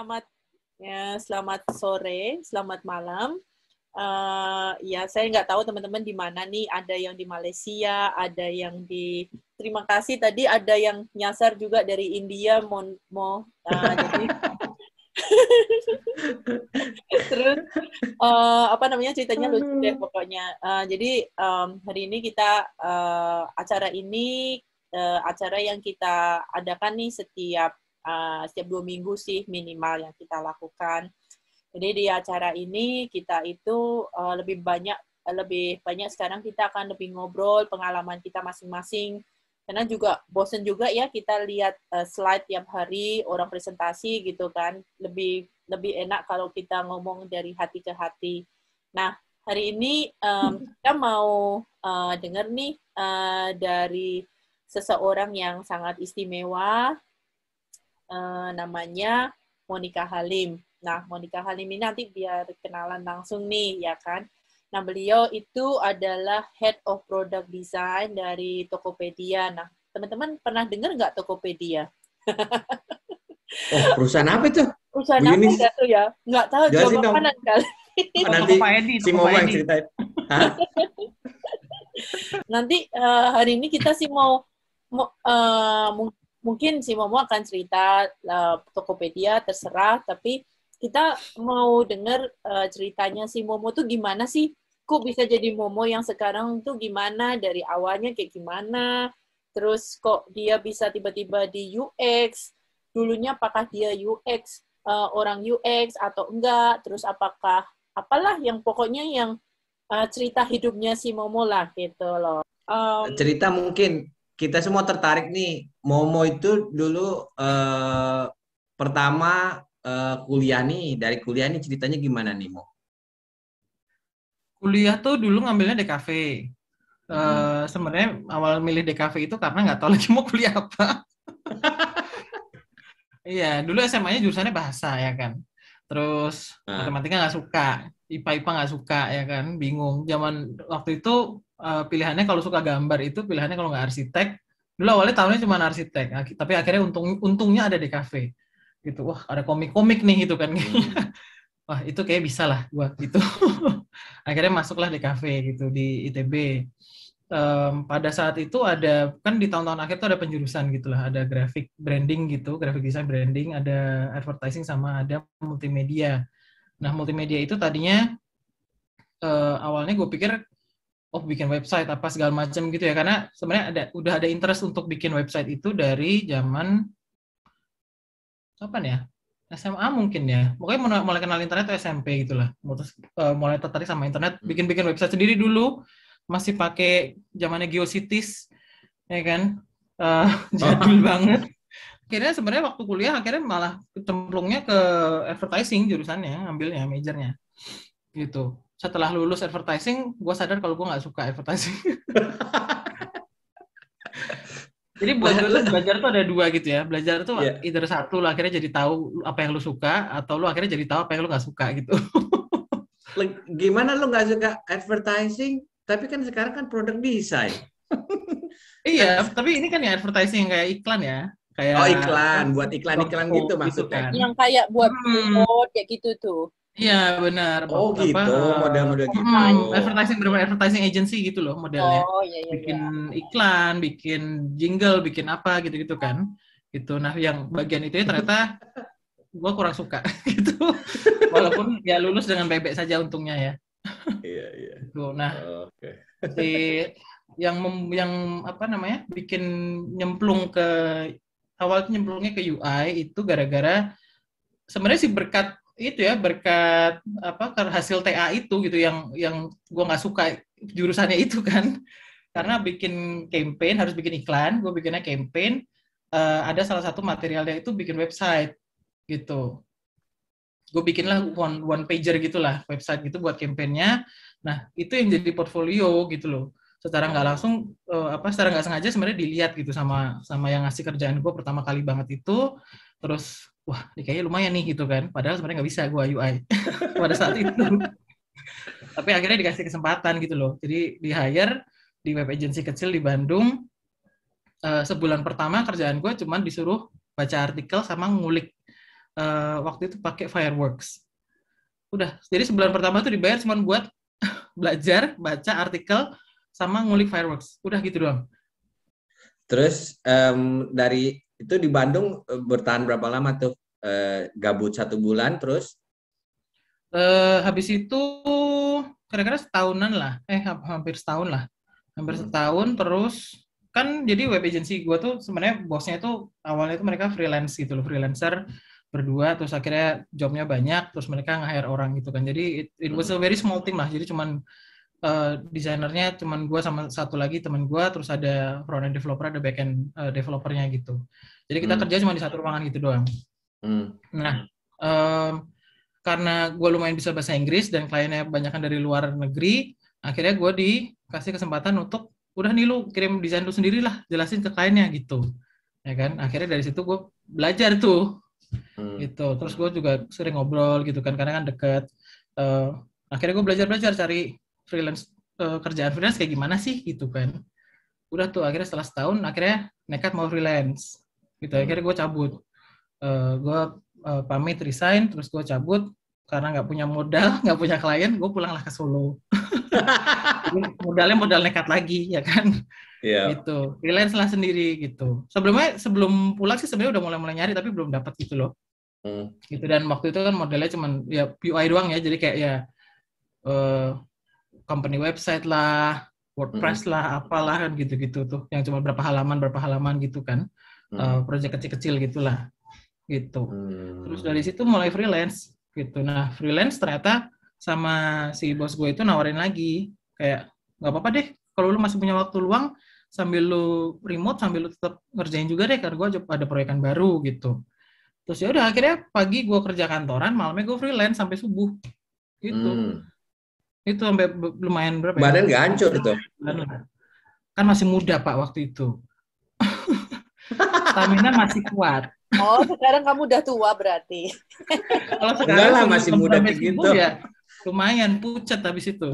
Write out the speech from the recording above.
selamat ya, selamat sore, selamat malam. Uh, ya, saya nggak tahu teman-teman di mana nih. Ada yang di Malaysia, ada yang di. Terima kasih tadi ada yang nyasar juga dari India, Mau, Mo. Uh, jadi Terus uh, apa namanya ceritanya lucu deh pokoknya. Uh, jadi um, hari ini kita uh, acara ini uh, acara yang kita adakan nih setiap Eh, setiap dua minggu sih minimal yang kita lakukan. Jadi di acara ini kita itu uh, lebih banyak eh, lebih banyak sekarang kita akan lebih ngobrol pengalaman kita masing-masing karena juga bosen juga ya kita lihat uh, slide tiap hari orang presentasi gitu kan lebih lebih enak kalau kita ngomong dari hati ke hati. Nah hari ini um, kita mau uh, dengar nih uh, dari seseorang yang sangat istimewa Eh, namanya Monica Halim. Nah, Monica Halim ini nanti biar kenalan langsung nih, ya kan? Nah, beliau itu adalah Head of Product Design dari Tokopedia. Nah, teman-teman pernah dengar nggak Tokopedia? oh, perusahaan apa itu? Perusahaan Bu apa Yunis? itu ya? Nggak tahu, jangan jawab kanan kali. Oh, nanti Edi, si Momo yang ceritain. nanti uh, hari ini kita sih mau, mau uh, mungkin si Momo akan cerita uh, Tokopedia terserah tapi kita mau dengar uh, ceritanya si Momo tuh gimana sih kok bisa jadi Momo yang sekarang tuh gimana dari awalnya kayak gimana terus kok dia bisa tiba-tiba di UX dulunya apakah dia UX uh, eh, orang UX atau enggak terus apakah apalah yang pokoknya yang uh, cerita hidupnya si Momo lah gitu loh um, cerita mungkin kita semua tertarik nih Momo itu dulu uh, pertama uh, kuliah nih dari kuliah nih ceritanya gimana nih Mo? Kuliah tuh dulu ngambilnya DKV. Eh, hmm. Uh, sebenarnya awal milih DKV itu karena nggak tahu lagi mau kuliah apa. Iya, dulu SMA-nya jurusannya bahasa ya kan. Terus nah. matematika nggak suka, IPA IPA nggak suka ya kan, bingung. Zaman waktu itu Eh, pilihannya kalau suka gambar itu pilihannya kalau nggak arsitek dulu awalnya tahunnya cuma arsitek tapi akhirnya untung untungnya ada di kafe gitu wah ada komik-komik nih gitu kan hmm. wah itu kayak bisa lah gua gitu akhirnya masuklah di kafe gitu di itb um, pada saat itu ada kan di tahun-tahun akhir tuh ada penjurusan gitulah ada graphic branding gitu graphic design branding ada advertising sama ada multimedia nah multimedia itu tadinya uh, awalnya gue pikir oh bikin website apa segala macam gitu ya karena sebenarnya ada udah ada interest untuk bikin website itu dari zaman kapan ya SMA mungkin ya pokoknya mulai, mulai kenal internet itu SMP gitulah mulai, uh, e, mulai tertarik sama internet bikin-bikin hmm. website sendiri dulu masih pakai zamannya Geocities ya kan uh, jadul oh. banget akhirnya sebenarnya waktu kuliah akhirnya malah cemplungnya ke advertising jurusannya ambilnya majornya gitu setelah lulus advertising gue sadar kalau gue nggak suka advertising jadi buat gue belajar tuh ada dua gitu ya belajar tuh yeah. either satu lo akhirnya jadi tahu apa yang lo suka atau lo akhirnya jadi tahu apa yang lo nggak suka gitu gimana lo nggak suka advertising tapi kan sekarang kan produk desain ya. iya tapi ini kan ya advertising kayak iklan ya kayak oh iklan buat iklan-iklan gitu maksudnya gitu kan. yang kayak buat hmm. kayak gitu tuh Iya benar. Oh apa, gitu, model-model uh, gitu. Hmm, advertising benar advertising agency gitu loh modelnya. Oh, iya, iya, bikin iya. iklan, bikin jingle, bikin apa gitu-gitu kan. Gitu. Nah, yang bagian itu ya ternyata gua kurang suka gitu. Walaupun ya lulus dengan bebek saja untungnya ya. iya, iya. Gitu. nah. Oh, Oke. Okay. si yang mem, yang apa namanya? bikin nyemplung ke awalnya nyemplungnya ke UI itu gara-gara sebenarnya sih berkat itu ya berkat apa hasil TA itu gitu yang yang gue nggak suka jurusannya itu kan karena bikin campaign harus bikin iklan gue bikinnya campaign uh, ada salah satu materialnya itu bikin website gitu gue bikinlah one one pager gitulah website gitu buat campaignnya nah itu yang jadi portfolio gitu loh secara nggak langsung uh, apa secara nggak sengaja sebenarnya dilihat gitu sama sama yang ngasih kerjaan gue pertama kali banget itu terus wah ini kayaknya lumayan nih gitu kan padahal sebenarnya nggak bisa gue UI pada saat itu tapi akhirnya dikasih kesempatan gitu loh jadi di hire di web agency kecil di Bandung uh, sebulan pertama kerjaan gue cuma disuruh baca artikel sama ngulik uh, waktu itu pakai fireworks udah jadi sebulan pertama tuh dibayar cuma buat belajar baca artikel sama ngulik fireworks udah gitu doang terus um, dari itu di Bandung eh, bertahan berapa lama tuh eh, gabut satu bulan terus e, habis itu kira-kira setahunan lah eh hampir setahun lah hampir hmm. setahun terus kan jadi web agency gue tuh sebenarnya bosnya itu awalnya itu mereka freelance gitu loh freelancer berdua terus akhirnya jobnya banyak terus mereka nge-hire orang gitu kan jadi it, it was a very small team lah jadi cuman uh, desainernya cuman gue sama satu lagi teman gue terus ada front end developer ada back end uh, eh, developernya gitu jadi kita hmm. kerja cuma di satu ruangan gitu doang hmm. nah um, karena gue lumayan bisa bahasa Inggris dan kliennya banyakkan dari luar negeri akhirnya gue dikasih kesempatan untuk udah nih lu kirim desain lu sendiri lah jelasin ke kliennya gitu ya kan akhirnya dari situ gue belajar tuh hmm. gitu terus gue juga sering ngobrol gitu kan karena kan deket uh, akhirnya gue belajar belajar cari freelance uh, kerjaan freelance kayak gimana sih gitu kan udah tuh akhirnya setelah setahun akhirnya nekat mau freelance gitu hmm. akhirnya gue cabut uh, eh, gue uh, pamit resign terus gue cabut karena nggak punya modal nggak punya klien gue pulanglah ke Solo modalnya modal nekat lagi ya kan yeah. gitu freelance lah sendiri gitu sebelumnya sebelum pulang sih sebenarnya udah mulai mulai nyari tapi belum dapat gitu loh hmm. gitu dan waktu itu kan modelnya cuman ya UI doang ya jadi kayak ya uh, company website lah, WordPress lah, apalah kan gitu-gitu tuh, yang cuma berapa halaman, berapa halaman gitu kan, hmm. uh, project kecil-kecil gitulah, gitu. Mm. Terus dari situ mulai freelance gitu. Nah freelance ternyata sama si bos gue itu nawarin lagi kayak nggak apa-apa deh kalau lu masih punya waktu luang sambil lu remote sambil lu tetap ngerjain juga deh karena gue ada proyekan baru gitu terus ya udah akhirnya pagi gue kerja kantoran malamnya gue freelance sampai subuh gitu hmm. Itu sampai lumayan berapa? Ya? Badan gak hancur tuh. Kan masih muda Pak waktu itu. Stamina masih kuat. Oh, sekarang kamu udah tua berarti. Kalau sekarang masih muda begitu gitu. Ya, lumayan pucat habis itu.